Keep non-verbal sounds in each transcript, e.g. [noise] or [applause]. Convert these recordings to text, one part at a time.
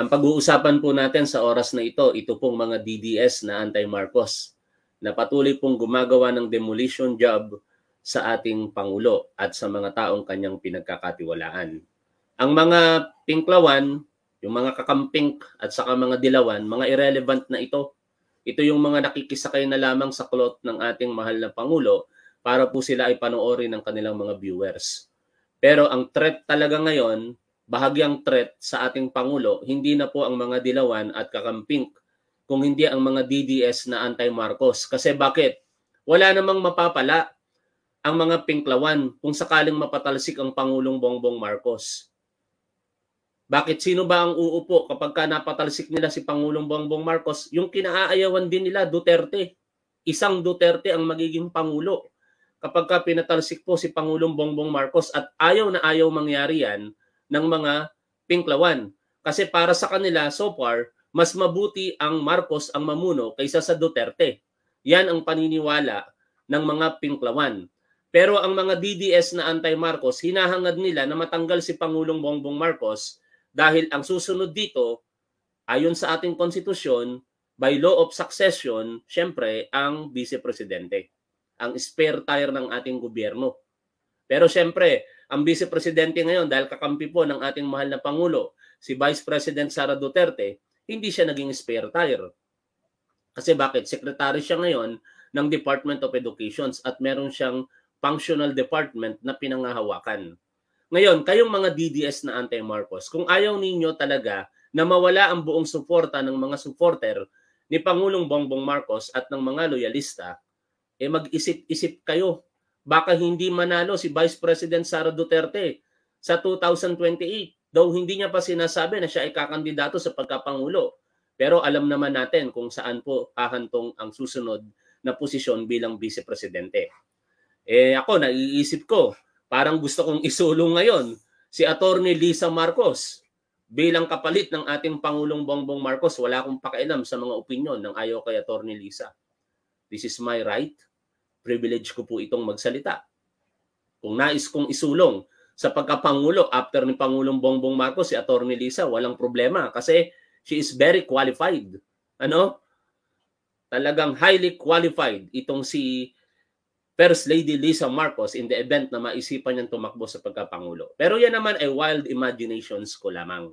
Ang pag-uusapan po natin sa oras na ito, ito pong mga DDS na anti-Marcos na patuloy pong gumagawa ng demolition job sa ating Pangulo at sa mga taong kanyang pinagkakatiwalaan. Ang mga pinklawan, yung mga kakamping at saka mga dilawan, mga irrelevant na ito. Ito yung mga nakikisakay na lamang sa klot ng ating mahal na Pangulo para po sila ay panoorin ng kanilang mga viewers. Pero ang threat talaga ngayon bahagyang threat sa ating Pangulo, hindi na po ang mga dilawan at kakamping kung hindi ang mga DDS na anti-Marcos. Kasi bakit? Wala namang mapapala ang mga pinklawan kung sakaling mapatalsik ang Pangulong Bongbong Marcos. Bakit sino ba ang uupo kapag ka napatalsik nila si Pangulong Bongbong Marcos? Yung kinaaayawan din nila, Duterte. Isang Duterte ang magiging Pangulo. Kapag ka pinatalsik po si Pangulong Bongbong Marcos at ayaw na ayaw mangyari yan, ng mga Pinklawan. Kasi para sa kanila, so far, mas mabuti ang Marcos ang mamuno kaysa sa Duterte. Yan ang paniniwala ng mga Pinklawan. Pero ang mga DDS na anti-Marcos, hinahangad nila na matanggal si Pangulong Bongbong Marcos dahil ang susunod dito, ayon sa ating konstitusyon, by law of succession, syempre, ang vice-presidente. Ang spare tire ng ating gobyerno. Pero syempre, ang Vice Presidente ngayon dahil kakampi po ng ating mahal na Pangulo, si Vice President Sara Duterte, hindi siya naging spare tire. Kasi bakit? Secretary siya ngayon ng Department of Education at meron siyang functional department na pinangahawakan. Ngayon, kayong mga DDS na anti-Marcos, kung ayaw ninyo talaga na mawala ang buong suporta ng mga supporter ni Pangulong Bongbong Marcos at ng mga loyalista, eh mag-isip-isip kayo Baka hindi manalo si Vice President Sara Duterte sa 2028. Though hindi niya pa sinasabi na siya ay kakandidato sa pagkapangulo. Pero alam naman natin kung saan po hahantong ang susunod na posisyon bilang vice presidente. Eh ako, naiisip ko, parang gusto kong isulong ngayon si Attorney Lisa Marcos bilang kapalit ng ating Pangulong Bongbong Marcos. Wala akong pakialam sa mga opinion ng ayaw kay Attorney Lisa. This is my right privilege ko po itong magsalita. Kung nais kong isulong sa pagkapangulo after ni Pangulong Bongbong Marcos si Attorney Lisa, walang problema kasi she is very qualified. Ano? Talagang highly qualified itong si First Lady Lisa Marcos in the event na maisipan niyang tumakbo sa pagkapangulo. Pero yan naman ay wild imaginations ko lamang.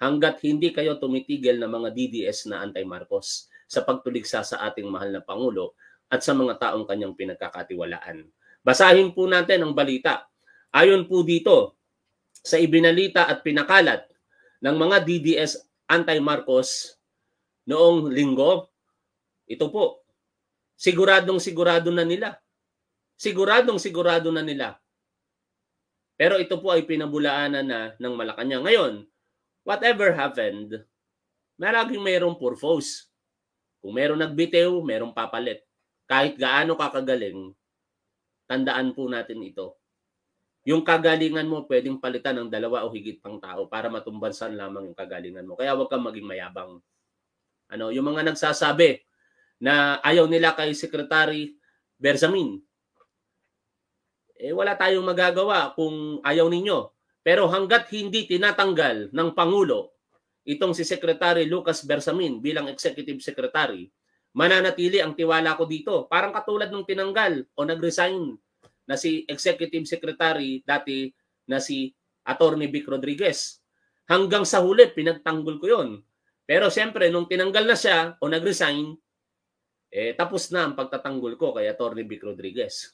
Hanggat hindi kayo tumitigil ng mga DDS na anti-Marcos sa pagtuligsa sa ating mahal na Pangulo, at sa mga taong kanyang pinagkakatiwalaan. Basahin po natin ang balita. Ayon po dito sa ibinalita at pinakalat ng mga DDS anti-Marcos noong linggo, ito po, siguradong sigurado na nila. Siguradong sigurado na nila. Pero ito po ay pinabulaanan na ng Malacanang. Ngayon, whatever happened, maraming mayroong purpose. Kung merong nagbitiw, merong papalit kahit gaano kakagaling, tandaan po natin ito. Yung kagalingan mo pwedeng palitan ng dalawa o higit pang tao para matumbansan lamang yung kagalingan mo. Kaya huwag kang maging mayabang. Ano, yung mga nagsasabi na ayaw nila kay Secretary Bersamin. Eh wala tayong magagawa kung ayaw ninyo. Pero hanggat hindi tinatanggal ng Pangulo itong si Secretary Lucas Bersamin bilang Executive Secretary, mananatili ang tiwala ko dito. Parang katulad nung tinanggal o nag-resign na si Executive Secretary dati na si Attorney Vic Rodriguez. Hanggang sa huli, pinagtanggol ko yon. Pero siyempre, nung tinanggal na siya o nag-resign, eh, tapos na ang pagtatanggol ko kay Attorney Vic Rodriguez.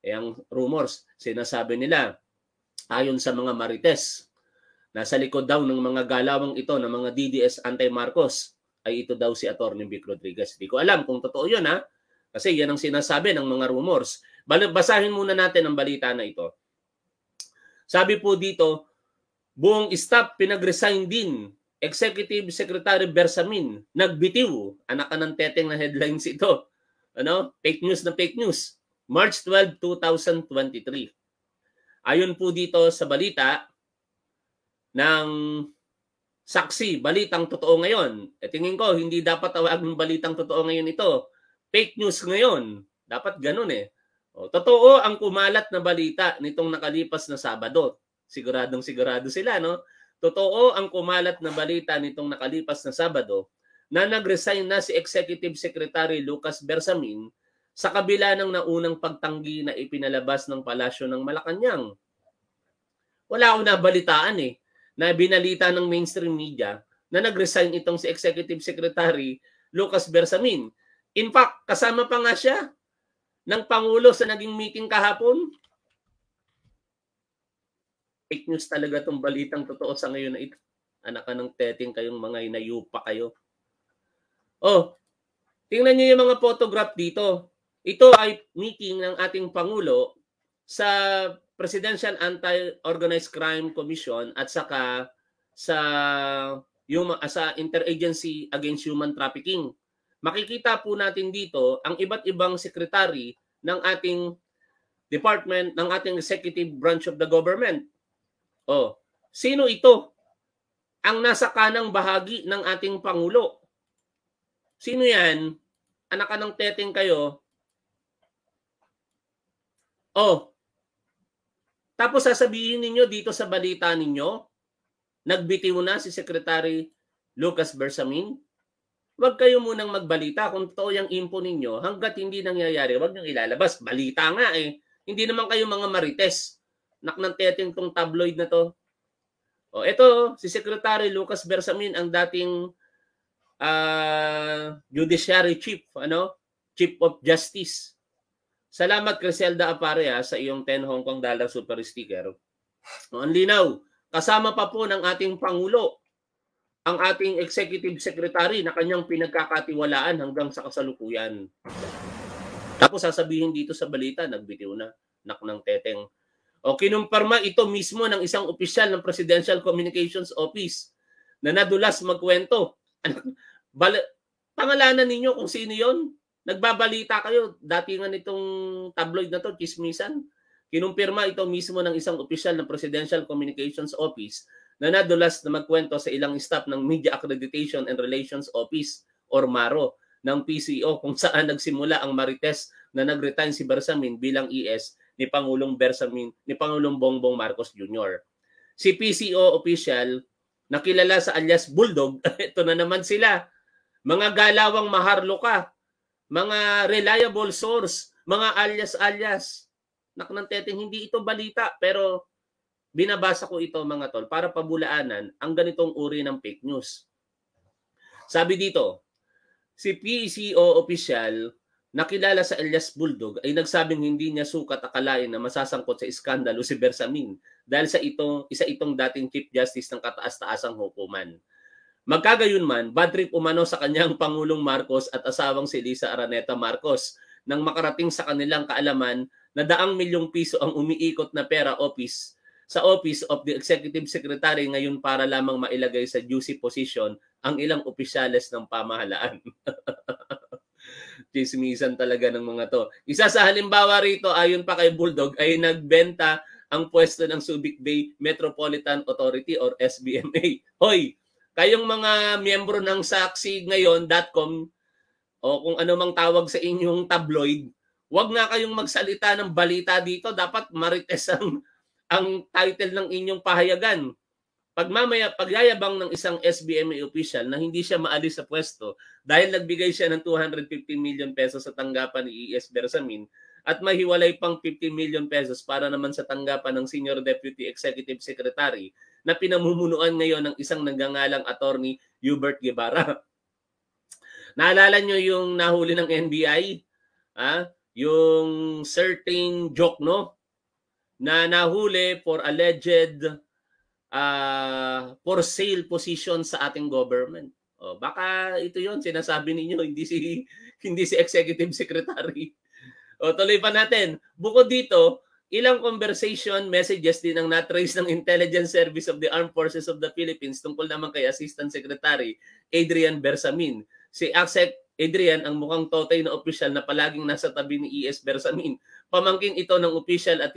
Eh, ang rumors, sinasabi nila, ayon sa mga marites, nasa likod daw ng mga galawang ito ng mga DDS anti-Marcos, ay ito daw si Atty. Vic Rodriguez. Hindi ko alam kung totoo yun ha. Kasi yan ang sinasabi ng mga rumors. Basahin muna natin ang balita na ito. Sabi po dito, buong staff pinag-resign din. Executive Secretary Bersamin nagbitiw. Anak ka ng teteng na headlines ito. Ano? Fake news na fake news. March 12, 2023. Ayon po dito sa balita ng saksi, balitang totoo ngayon. E tingin ko, hindi dapat ng balitang totoo ngayon ito. Fake news ngayon. Dapat ganun eh. O, totoo ang kumalat na balita nitong nakalipas na Sabado. Siguradong sigurado sila, no? Totoo ang kumalat na balita nitong nakalipas na Sabado na nag-resign na si Executive Secretary Lucas Bersamin sa kabila ng naunang pagtanggi na ipinalabas ng palasyo ng Malacanang. Wala akong nabalitaan eh na binalita ng mainstream media na nag-resign itong si Executive Secretary Lucas Bersamin. In fact, kasama pa nga siya ng Pangulo sa naging meeting kahapon. Fake news talaga itong balitang totoo sa ngayon na ito. Anak ka ng teting kayong mga inayupa kayo. Oh, tingnan niyo yung mga photograph dito. Ito ay meeting ng ating Pangulo sa Presidential Anti-Organized Crime Commission at saka sa yung ah, sa Interagency Against Human Trafficking. Makikita po natin dito ang iba't ibang secretary ng ating department ng ating executive branch of the government. Oh, sino ito? Ang nasa kanang bahagi ng ating pangulo. Sino 'yan? Anak ka ng teteng kayo. Oh, tapos sasabihin ninyo dito sa balita ninyo, nagbitiw na si Secretary Lucas Bersamin. Huwag kayo munang magbalita kung totoo yung info ninyo hanggat hindi nangyayari. Huwag niyong ilalabas. Balita nga eh. Hindi naman kayo mga marites. Naknanteting tong tabloid na to. O, oh, ito, si Secretary Lucas Bersamin ang dating uh, Judiciary Chief, ano? Chief of Justice Salamat Criselda Aparea sa iyong 10 Hong Kong dollar super sticker. Oh, ang linaw, kasama pa po ng ating Pangulo ang ating executive secretary na kanyang pinagkakatiwalaan hanggang sa kasalukuyan. Tapos sasabihin dito sa balita, nagbitiw na, nak ng teteng. O kinumpirma ito mismo ng isang opisyal ng Presidential Communications Office na nadulas magkwento. [laughs] Bal- pangalanan ninyo kung sino yon Nagbabalita kayo, dati nga nitong tabloid na to, Chismisan, kinumpirma ito mismo ng isang opisyal ng Presidential Communications Office na nadulas na magkwento sa ilang staff ng Media Accreditation and Relations Office or MARO ng PCO kung saan nagsimula ang marites na nag-retain si Bersamin bilang ES ni Pangulong Bersamin ni Pangulong Bongbong Marcos Jr. Si PCO official na kilala sa alias Bulldog, [laughs] ito na naman sila. Mga galawang maharlo ka mga reliable source, mga alias-alias. Naknang teteng, hindi ito balita pero binabasa ko ito mga tol para pabulaanan ang ganitong uri ng fake news. Sabi dito, si PCO e official nakilala sa Elias Bulldog ay nagsabing hindi niya sukat akalain na masasangkot sa iskandalo si Bersamin dahil sa ito, isa itong dating Chief Justice ng kataas-taasang hukuman. Magkagayon man, bad trip umano sa kanyang Pangulong Marcos at asawang si Lisa Araneta Marcos nang makarating sa kanilang kaalaman na daang milyong piso ang umiikot na pera office sa office of the executive secretary ngayon para lamang mailagay sa juicy position ang ilang opisyales ng pamahalaan. [laughs] Chismisan talaga ng mga to. Isa sa halimbawa rito ayon pa kay Bulldog ay nagbenta ang pwesto ng Subic Bay Metropolitan Authority or SBMA. Hoy, Kayong mga miyembro ng saksi ngayon.com o kung ano mang tawag sa inyong tabloid, wag nga kayong magsalita ng balita dito. Dapat marites ang, ang title ng inyong pahayagan. Pagmamaya, pagyayabang ng isang SBMA official na hindi siya maalis sa pwesto dahil nagbigay siya ng 250 million pesos sa tanggapan ni ES Bersamin, at mahiwalay pang 50 million pesos para naman sa tanggapan ng Senior Deputy Executive Secretary na pinamumunuan ngayon ng isang nagngangalang attorney Hubert Guevara. [laughs] Naalala nyo yung nahuli ng NBI? Ha? Yung certain joke, no? Na nahuli for alleged uh, for sale position sa ating government. O, oh, baka ito yon sinasabi ninyo, [laughs] hindi si, hindi si executive secretary. [laughs] O, oh, tuloy pa natin. Bukod dito, Ilang conversation messages din ang na-trace ng Intelligence Service of the Armed Forces of the Philippines tungkol naman kay Assistant Secretary Adrian Bersamin. Si ACSEC Adrian ang mukhang totoy na opisyal na palaging nasa tabi ni ES Bersamin. Pamangking ito ng opisyal at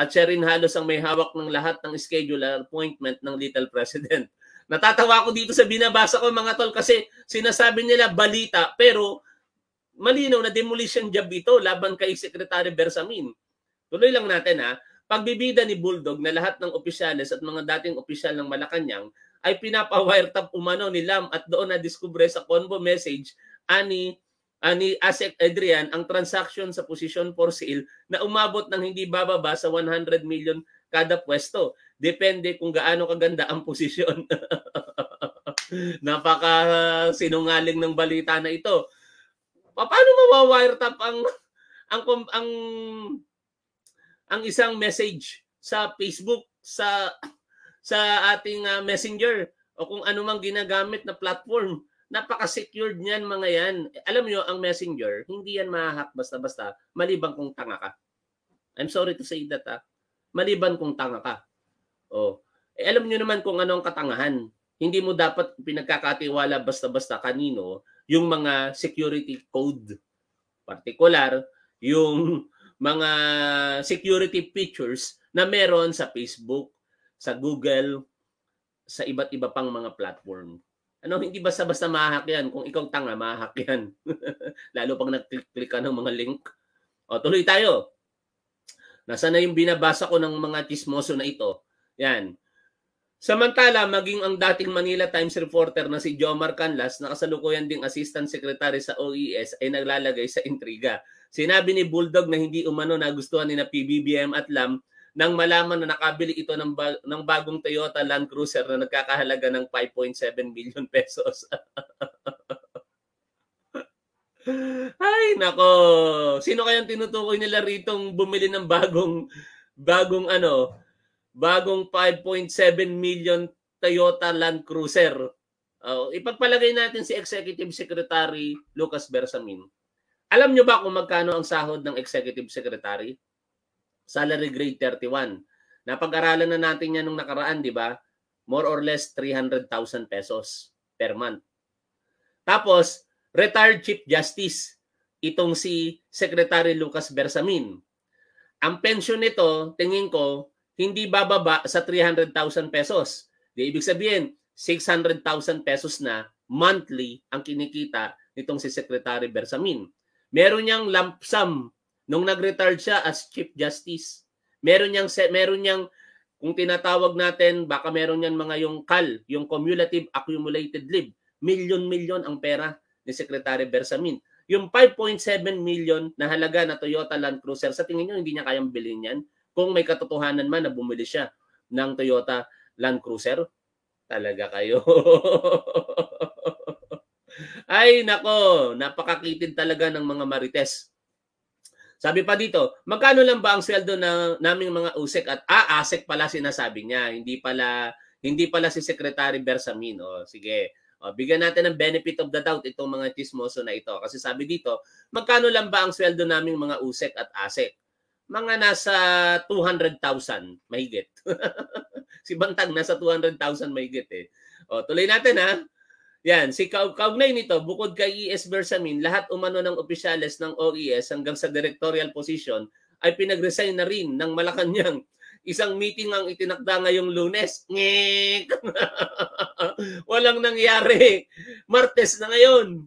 at siya rin halos ang may hawak ng lahat ng schedule appointment ng little president. [laughs] Natatawa ako dito sa binabasa ko mga tol kasi sinasabi nila balita pero malinaw na demolition job ito laban kay Secretary Bersamin. Tuloy lang natin ha. Pagbibida ni Bulldog na lahat ng opisyales at mga dating opisyal ng Malacanang ay pinapa-wiretap umano ni Lam at doon na diskubre sa convo message ani ani Asek Adrian ang transaction sa position for sale na umabot ng hindi bababa sa 100 million kada pwesto. Depende kung gaano kaganda ang posisyon. [laughs] Napaka sinungaling ng balita na ito. Paano mawawiretap ang ang ang ang isang message sa Facebook, sa sa ating uh, Messenger o kung ano mang ginagamit na platform. Napaka-secured niyan mga yan. Alam niyo ang Messenger, hindi yan mahahack basta-basta, maliban kung tanga ka. I'm sorry to say that, ha? Ah. maliban kung tanga ka. Oh. Eh, alam niyo naman kung ano ang katangahan. Hindi mo dapat pinagkakatiwala basta-basta kanino yung mga security code. Partikular, yung mga security features na meron sa Facebook, sa Google, sa iba't iba pang mga platform. Ano, hindi basta-basta mahahack yan. Kung ikaw tanga, mahahack yan. [laughs] Lalo pag nag-click ka ng mga link. O, tuloy tayo. Nasa na yung binabasa ko ng mga tismoso na ito? Yan. Samantala, maging ang dating Manila Times reporter na si Jomar Canlas, nakasalukuyan ding assistant secretary sa OES, ay naglalagay sa intriga. Sinabi ni Bulldog na hindi umano nagustuhan ni na PBBM at LAM nang malaman na nakabili ito ng, ba- ng bagong Toyota Land Cruiser na nagkakahalaga ng 5.7 million pesos. [laughs] Ay, nako. Sino kayang tinutukoy nila ritong bumili ng bagong bagong ano, bagong 5.7 million Toyota Land Cruiser? Uh, ipagpalagay natin si Executive Secretary Lucas Bersamin. Alam nyo ba kung magkano ang sahod ng executive secretary? Salary grade 31. Napag-aralan na natin yan nung nakaraan, di ba? More or less 300,000 pesos per month. Tapos, retired Chief Justice, itong si Secretary Lucas Bersamin. Ang pension nito, tingin ko, hindi bababa sa 300,000 pesos. Di ibig sabihin, 600,000 pesos na monthly ang kinikita nitong si Secretary Bersamin. Meron niyang lump sum nung nag-retire siya as Chief Justice. Meron niyang meron niyang kung tinatawag natin, baka meron niyan mga yung CAL, yung cumulative accumulated leave. Million-million ang pera ni Secretary Bersamin. Yung 5.7 million na halaga na Toyota Land Cruiser, sa tingin niyo hindi niya kayang bilhin yan kung may katotohanan man na bumili siya ng Toyota Land Cruiser? Talaga kayo. [laughs] Ay nako, napakakitid talaga ng mga marites. Sabi pa dito, magkano lang ba ang sweldo na naming mga usek at aasek ah, pala sinasabi niya, hindi pala hindi pala si Secretary Bersamin. O sige, o, bigyan natin ng benefit of the doubt itong mga tismoso na ito. Kasi sabi dito, magkano lang ba ang sweldo naming mga usek at asek? Mga nasa 200,000 mahigit. [laughs] si Bantag nasa 200,000 mahigit eh. O, tuloy natin ha. Yan, si kaugnay nito, bukod kay ES Bersamin, lahat umano ng opisyales ng OES hanggang sa directorial position ay pinag-resign na rin ng Malacanang. Isang meeting ang itinakda ngayong lunes. Ngek! [laughs] Walang nangyari. Martes na ngayon.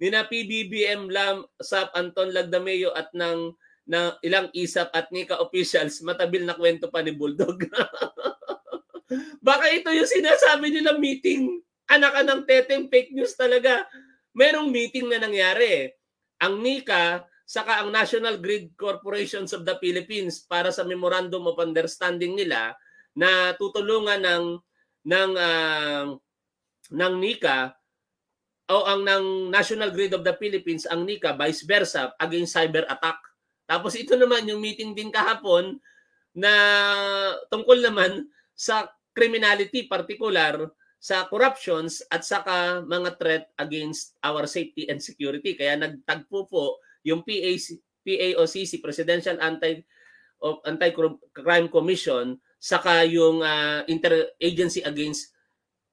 Nina PBBM Lam, Sap Anton Lagdameo at ng na ilang isap at nika officials matabil na kwento pa ni Bulldog. [laughs] Baka ito yung sinasabi nila meeting anak ka ng teteng fake news talaga. Merong meeting na nangyari. Ang NICA, saka ang National Grid Corporations of the Philippines para sa memorandum of understanding nila na tutulungan ng ng uh, ng NICA o ang ng National Grid of the Philippines ang NICA vice versa against cyber attack. Tapos ito naman yung meeting din kahapon na tungkol naman sa criminality particular sa corruptions at saka mga threat against our safety and security. Kaya nagtagpo po yung PAC, si Presidential Anti Anti-Crime Commission saka yung uh, Interagency Against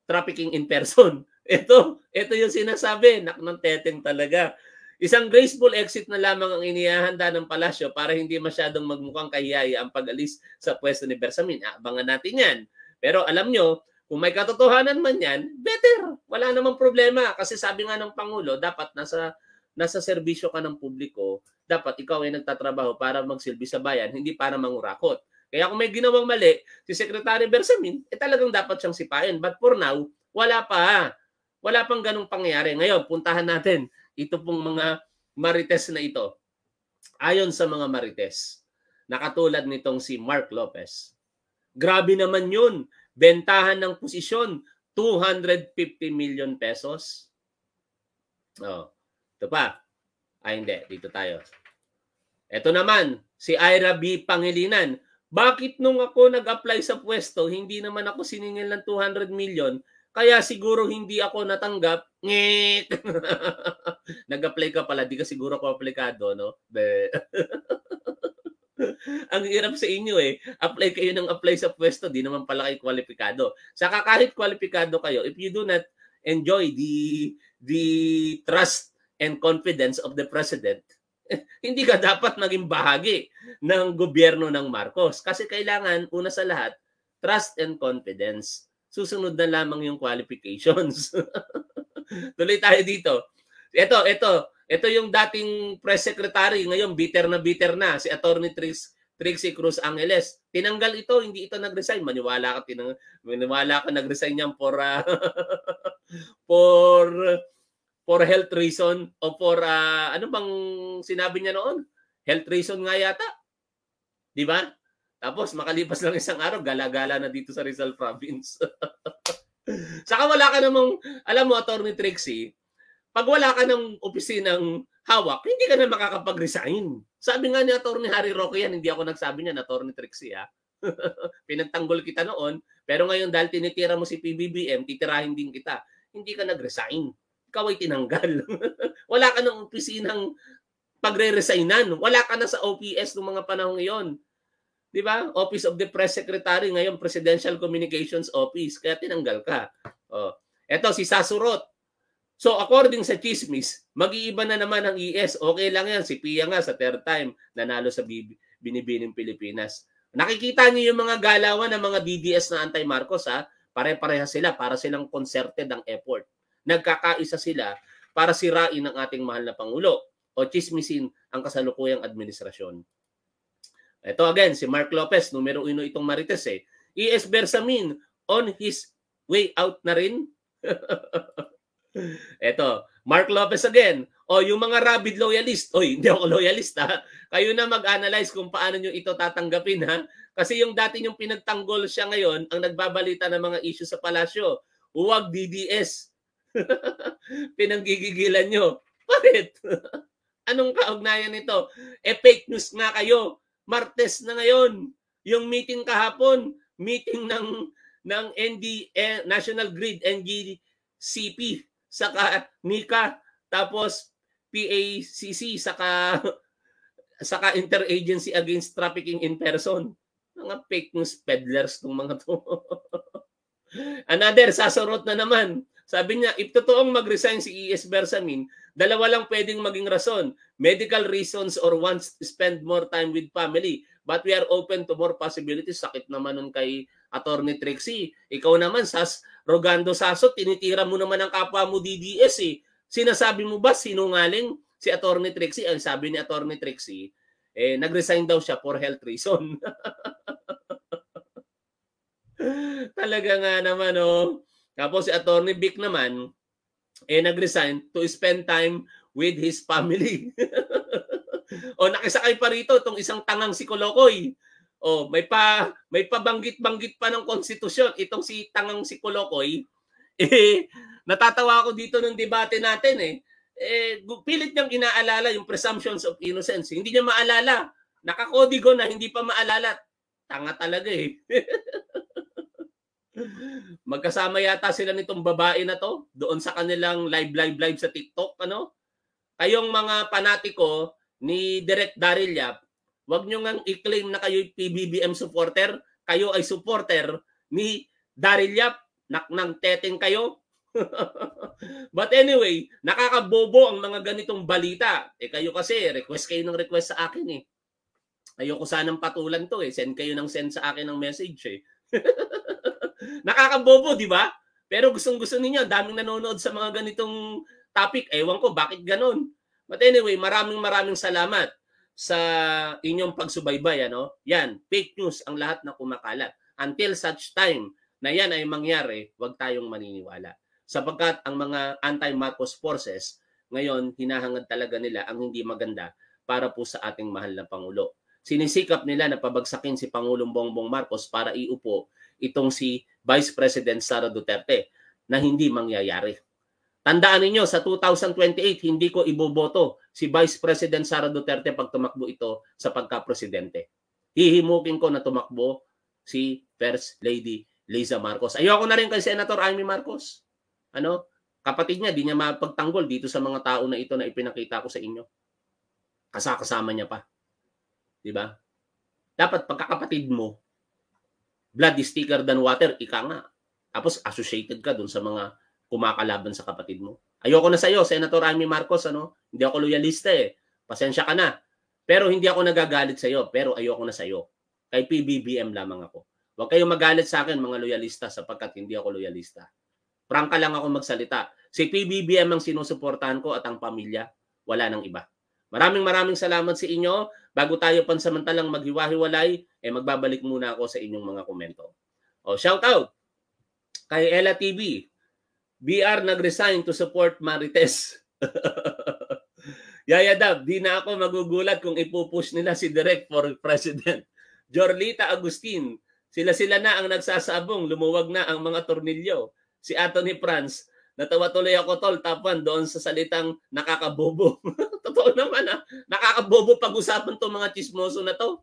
Trafficking in Person. [laughs] Ito, ito yung sinasabi, nak ng teteng talaga. Isang graceful exit na lamang ang inihahanda ng palasyo para hindi masyadong magmukhang kahiyaya ang pag-alis sa pwesto ni Bersamin. Abangan natin yan. Pero alam nyo, kung may katotohanan man yan, better. Wala namang problema. Kasi sabi nga ng Pangulo, dapat nasa, nasa serbisyo ka ng publiko, dapat ikaw ay nagtatrabaho para magsilbi sa bayan, hindi para mangurakot. Kaya kung may ginawang mali, si Secretary Bersamin, eh talagang dapat siyang sipain. But for now, wala pa. Wala pang ganong pangyayari. Ngayon, puntahan natin ito pong mga marites na ito. Ayon sa mga marites, nakatulad nitong si Mark Lopez. Grabe naman yun Bentahan ng posisyon, 250 million pesos. Oh, ito pa. Ay, ah, hindi. Dito tayo. Ito naman, si Ira B. Pangilinan. Bakit nung ako nag-apply sa pwesto, hindi naman ako siningil ng 200 million, kaya siguro hindi ako natanggap. Ngit! [laughs] Nag-apply ka pala, di ka siguro ko aplikado, no? Be. [laughs] [laughs] Ang hirap sa inyo eh. Apply kayo ng apply sa pwesto, di naman pala kayo kwalipikado. Saka kahit kwalipikado kayo, if you do not enjoy the the trust and confidence of the president, [laughs] hindi ka dapat maging bahagi ng gobyerno ng Marcos. Kasi kailangan, una sa lahat, trust and confidence. Susunod na lamang yung qualifications. [laughs] Tuloy tayo dito. Ito, ito, ito yung dating press secretary, ngayon bitter na bitter na, si Attorney Trix, Trixie Cruz Angeles. Tinanggal ito, hindi ito nag-resign. Maniwala ka, tinang, maniwala ka nag-resign niyan for, uh, [laughs] for, for health reason o for, uh, ano bang sinabi niya noon? Health reason nga yata. Di ba? Tapos makalipas lang isang araw, gala-gala na dito sa Rizal Province. [laughs] Saka wala ka namang, alam mo, Attorney Trixie, pag wala ka ng opisinang hawak, hindi ka na makakapag-resign. Sabi nga ni Atty. Harry Roque yan, hindi ako nagsabi niya, Atty. Trixie ha. Ah. [laughs] Pinagtanggol kita noon, pero ngayon dahil tinitira mo si PBBM, titirahin din kita. Hindi ka nag-resign. Ikaw ay tinanggal. [laughs] wala ka ng opisinang pagre-resignan. Wala ka na sa OPS noong mga panahong iyon. 'Di ba? Office of the Press Secretary ngayon Presidential Communications Office, kaya tinanggal ka. Oh. Eto, si Sasurot, So according sa chismis, mag-iiba na naman ang ES. Okay lang yan. Si Pia nga sa third time nanalo sa Binibining Pilipinas. Nakikita niyo yung mga galawan ng mga DDS na anti-Marcos ha. Pare-pareha sila para silang concerted ang effort. Nagkakaisa sila para sirain ang ating mahal na Pangulo o chismisin ang kasalukuyang administrasyon. Ito again, si Mark Lopez, numero uno itong Marites eh. ES Bersamin on his way out na rin. [laughs] Eto, Mark Lopez again. O, oh, yung mga rabid loyalist. Oy, hindi ako loyalist ha. Kayo na mag-analyze kung paano nyo ito tatanggapin ha. Kasi yung dati yung pinagtanggol siya ngayon, ang nagbabalita ng mga issue sa palasyo, huwag DDS. [laughs] Pinanggigigilan nyo. Bakit? [laughs] Anong kaugnayan nito? E fake news nga kayo. Martes na ngayon. Yung meeting kahapon, meeting ng ng ND National Grid NGCP saka NICA, tapos PACC, saka, [laughs] saka Interagency Against Trafficking in Person. Mga fake news peddlers tong mga to. [laughs] Another, sasurot na naman. Sabi niya, if totoong mag-resign si E.S. Bersamin, dalawa lang pwedeng maging rason. Medical reasons or wants to spend more time with family. But we are open to more possibilities. Sakit naman nun kay Attorney Trixie. Ikaw naman, sas, Rogando Saso, tinitira mo naman ang kapwa mo DDS eh. Sinasabi mo ba sinungaling si Attorney Trixie? Ang sabi ni Attorney Trixie, eh, nag-resign daw siya for health reason. [laughs] Talaga nga naman oh. Tapos si Attorney Vic naman, eh nag-resign to spend time with his family. [laughs] o nakisakay pa rito itong isang tangang si Kolokoy Oh, may pa may pabanggit-banggit pa ng konstitusyon itong si tangang si Kolokoy. [laughs] Eh, natatawa ako dito ng debate natin eh. Eh, pilit niyang inaalala yung presumptions of innocence. Hindi niya maalala. Nakakodigo na hindi pa maalala. Tanga talaga eh. [laughs] Magkasama yata sila nitong babae na to doon sa kanilang live live live sa TikTok ano. Kayong mga panatiko ni Direk Darilya, Huwag nyo ngang i-claim na kayo'y PBBM supporter. Kayo ay supporter ni Daryl Yap. Naknang teteng kayo. [laughs] But anyway, nakakabobo ang mga ganitong balita. Eh kayo kasi, request kayo ng request sa akin eh. Ayoko sanang patulan to eh. Send kayo ng send sa akin ng message eh. [laughs] nakakabobo, di ba? Pero gustong-gusto ninyo, daming nanonood sa mga ganitong topic. Ewan ko, bakit ganun? But anyway, maraming maraming salamat sa inyong pagsubaybay. Ano? Yan, fake news ang lahat na kumakalat. Until such time na yan ay mangyari, huwag tayong maniniwala. Sapagkat ang mga anti-Marcos forces, ngayon hinahangad talaga nila ang hindi maganda para po sa ating mahal na Pangulo. Sinisikap nila na pabagsakin si Pangulong Bongbong Marcos para iupo itong si Vice President Sara Duterte na hindi mangyayari. Tandaan ninyo, sa 2028, hindi ko iboboto si Vice President Sara Duterte pag tumakbo ito sa pagka-presidente. Hihimukin ko na tumakbo si First Lady Liza Marcos. Ayoko na rin kay Senator Amy Marcos. Ano? Kapatid niya, di niya mapagtanggol dito sa mga tao na ito na ipinakita ko sa inyo. Kasakasama niya pa. Di ba? Dapat pagkakapatid mo, blood is thicker than water, ika nga. Tapos associated ka dun sa mga kumakalaban sa kapatid mo. Ayoko na sa iyo, Senator Amy Marcos, ano? Hindi ako loyalista eh. Pasensya ka na. Pero hindi ako nagagalit sa iyo, pero ayoko na sa iyo. Kay PBBM lamang ako. Huwag kayong magalit sa akin mga loyalista sapagkat hindi ako loyalista. Prangka lang ako magsalita. Si PBBM ang sinusuportahan ko at ang pamilya. Wala nang iba. Maraming maraming salamat sa inyo. Bago tayo pansamantalang maghiwa-hiwalay, eh magbabalik muna ako sa inyong mga komento. O, oh, shout out kay Ella TV. BR nag-resign to support Marites. [laughs] Yaya Dab, di na ako magugulat kung ipupush nila si Direk for President. [laughs] Jorlita Agustin, sila-sila na ang nagsasabong, lumuwag na ang mga tornilyo. Si Anthony Franz, natawa tuloy ako tol, tapan doon sa salitang nakakabobo. [laughs] Totoo naman ha, ah. nakakabobo pag-usapan to mga chismoso na to.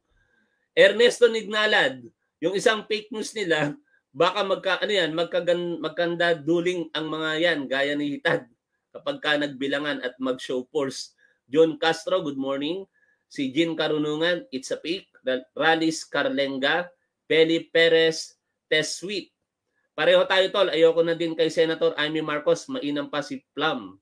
Ernesto Nignalad, yung isang fake news nila, baka magka ano yan, magkagan, magkanda duling ang mga yan gaya ni Hitad kapag ka nagbilangan at mag-show force. John Castro, good morning. Si Jin Karunungan, it's a peak. Rallis Carlenga, Peli Perez, Tess Pareho tayo tol, ayoko na din kay Senator Amy Marcos, mainam pa si Plum.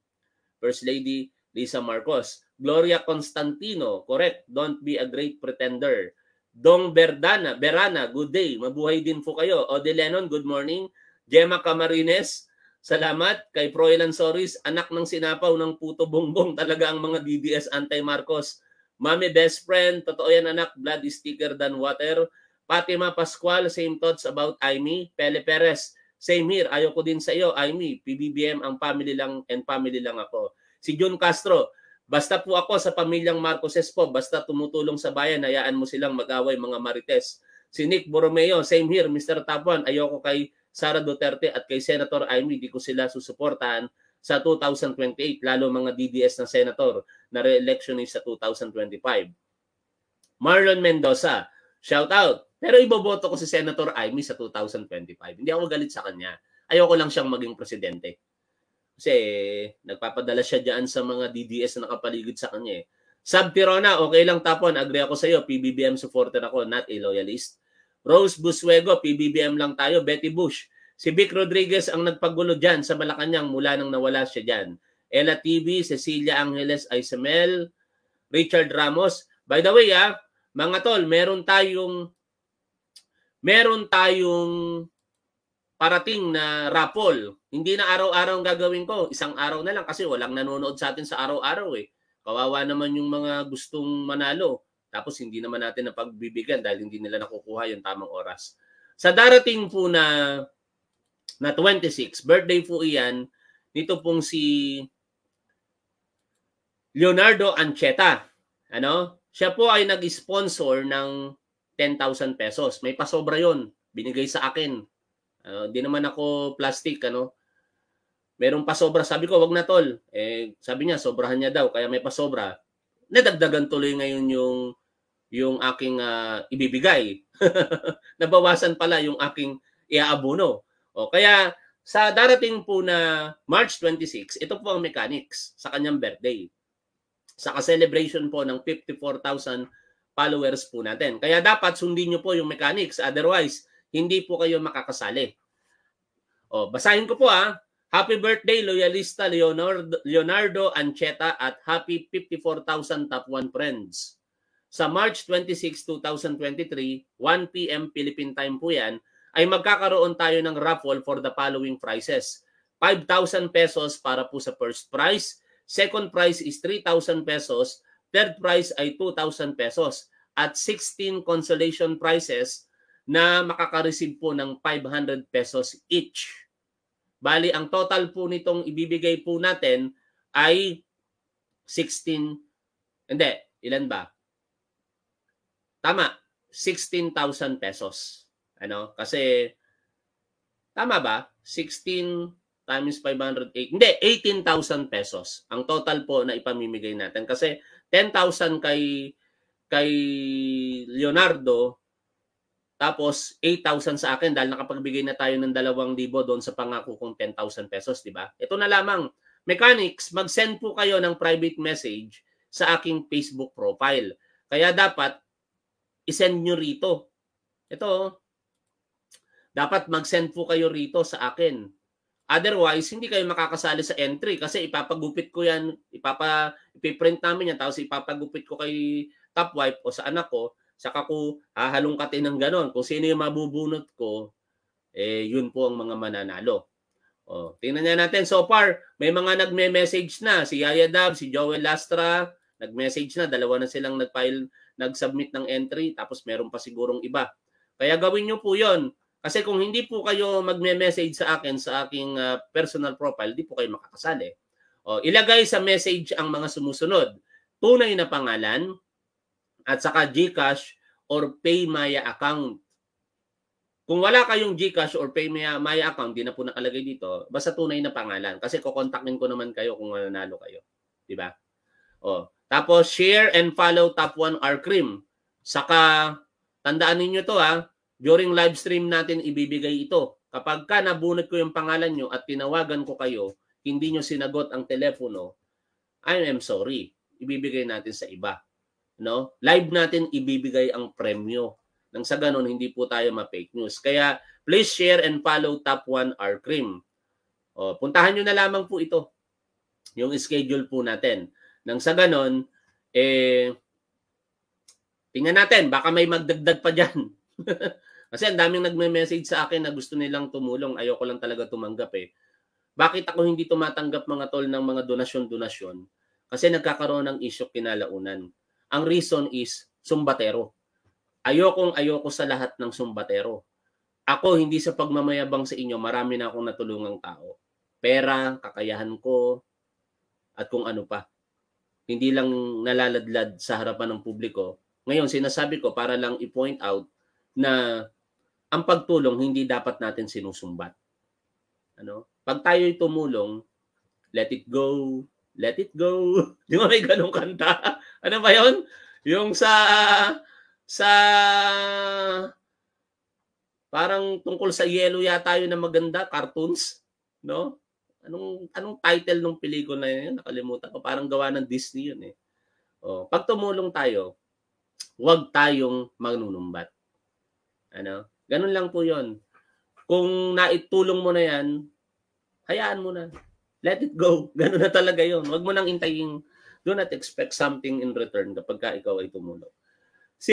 First Lady Lisa Marcos. Gloria Constantino, correct. Don't be a great pretender. Dong Berdana, Berana, good day. Mabuhay din po kayo. Ode Lennon, good morning. Gemma Camarines, salamat. Kay Proelan Soris, anak ng sinapaw ng puto bongbong. Talaga ang mga DDS anti-Marcos. Mami, best friend. Totoo yan anak. Blood is thicker than water. Fatima Pascual, same thoughts about Aimee. Pele Perez, same here. Ayoko din sa iyo, Aimee. PBBM ang family lang and family lang ako. Si Jun Castro, Basta po ako sa pamilyang Marcoses po, basta tumutulong sa bayan, hayaan mo silang mag-away mga Marites. Si Nick Borromeo, same here, Mr. Tapuan, ayoko kay Sara Duterte at kay Senator Amy, di ko sila susuportahan sa 2028, lalo mga DDS na senator na re-electionist sa 2025. Marlon Mendoza, shout out. Pero iboboto ko si Senator Amy sa 2025. Hindi ako galit sa kanya. Ayoko lang siyang maging presidente. Kasi nagpapadala siya diyan sa mga DDS na nakapaligid sa kanya eh. Sab Pirona, okay lang tapon. Agree ako sa iyo. PBBM supporter ako, not a loyalist. Rose Busuego, PBBM lang tayo. Betty Bush. Si Vic Rodriguez ang nagpagulo diyan sa Malacanang mula nang nawala siya dyan. Ella TV, Cecilia Angeles Isabel, Richard Ramos. By the way, ah, mga tol, meron tayong meron tayong parating na raffle. Hindi na araw-araw ang gagawin ko. Isang araw na lang kasi walang nanonood sa atin sa araw-araw eh. Kawawa naman yung mga gustong manalo. Tapos hindi naman natin napagbibigyan dahil hindi nila nakukuha yung tamang oras. Sa darating po na na 26, birthday po iyan, nito pong si Leonardo Ancheta. Ano? Siya po ay nag-sponsor ng 10,000 pesos. May pasobra yon binigay sa akin. Hindi ah, uh, naman ako plastic, ano. Merong pa sobra. Sabi ko, wag na tol. Eh, sabi niya, sobrahan niya daw. Kaya may pa sobra. Nadagdagan tuloy ngayon yung yung aking uh, ibibigay. [laughs] Nabawasan pala yung aking iaabono. O, kaya sa darating po na March 26, ito po ang mechanics sa kanyang birthday. Sa celebration po ng 54,000 followers po natin. Kaya dapat sundin nyo po yung mechanics. Otherwise, hindi po kayo makakasali. O, oh, basahin ko po ha. Ah. Happy birthday, loyalista Leonardo, Leonardo Ancheta at happy 54,000 top 1 friends. Sa March 26, 2023, 1 p.m. Philippine time po yan, ay magkakaroon tayo ng raffle for the following prizes. 5,000 pesos para po sa first prize, second prize is 3,000 pesos, third prize ay 2,000 pesos, at 16 consolation prizes na makaka-receive po ng 500 pesos each. Bali, ang total po nitong ibibigay po natin ay 16, hindi, ilan ba? Tama, 16,000 pesos. Ano? Kasi, tama ba? 16 times 508, hindi, 18,000 pesos. Ang total po na ipamimigay natin. Kasi 10,000 kay, kay Leonardo, tapos 8,000 sa akin dahil nakapagbigay na tayo ng 2,000 doon sa pangako kong 10,000 pesos, di ba? Ito na lamang. Mechanics, mag-send po kayo ng private message sa aking Facebook profile. Kaya dapat isend nyo rito. Ito, oh. dapat mag-send po kayo rito sa akin. Otherwise, hindi kayo makakasali sa entry kasi ipapagupit ko yan, ipapa, ipiprint namin yan, tapos ipapagupit ko kay top wife o sa anak ko Saka ko hahalungkatin ng ganon. Kung sino yung mabubunot ko, eh, yun po ang mga mananalo. O, oh, tingnan niya natin. So far, may mga nagme-message na. Si Yaya Dab, si Joel Lastra, nag-message na. Dalawa na silang nag-file, nag-submit ng entry. Tapos meron pa sigurong iba. Kaya gawin niyo po yun. Kasi kung hindi po kayo magme-message sa akin sa aking uh, personal profile, di po kayo makakasali. O, oh, ilagay sa message ang mga sumusunod. Tunay na pangalan, at saka GCash or PayMaya account. Kung wala kayong GCash or PayMaya Maya account, di na po nakalagay dito, basta tunay na pangalan kasi kokontakin ko naman kayo kung nanalo kayo, di ba? Oh, tapos share and follow top 1 R cream. Saka tandaan niyo to ha, during live stream natin ibibigay ito. Kapag ka nabunot ko yung pangalan nyo at tinawagan ko kayo, hindi nyo sinagot ang telepono, I am sorry. Ibibigay natin sa iba no? Live natin ibibigay ang premyo. Nang sa ganun, hindi po tayo ma-fake news. Kaya please share and follow Top 1 R Cream. O, puntahan nyo na lamang po ito. Yung schedule po natin. Nang sa ganun, eh, tingnan natin, baka may magdagdag pa dyan. [laughs] Kasi ang daming nagme-message sa akin na gusto nilang tumulong. Ayoko lang talaga tumanggap eh. Bakit ako hindi tumatanggap mga tol ng mga donasyon-donasyon? Kasi nagkakaroon ng issue kinalaunan. Ang reason is sumbatero. Ayokong ayoko sa lahat ng sumbatero. Ako hindi sa pagmamayabang sa inyo, marami na akong natulungang tao. Pera, kakayahan ko, at kung ano pa. Hindi lang nalaladlad sa harapan ng publiko. Ngayon, sinasabi ko para lang i-point out na ang pagtulong hindi dapat natin sinusumbat. Ano? Pag tayo'y tumulong, let it go, let it go. [laughs] Di ba may ganong kanta? ano ba yon Yung sa sa parang tungkol sa yellow yata yun na maganda, cartoons, no? Anong anong title ng pelikula na yun? Nakalimutan ko. Parang gawa ng Disney yun eh. Oh, pag tumulong tayo, wag tayong magnunumbat. Ano? Ganun lang po 'yon. Kung naitulong mo na 'yan, hayaan mo na. Let it go. [laughs] Ganun na talaga 'yon. wag mo nang intayin do not expect something in return kapag ka ikaw ay tumulong.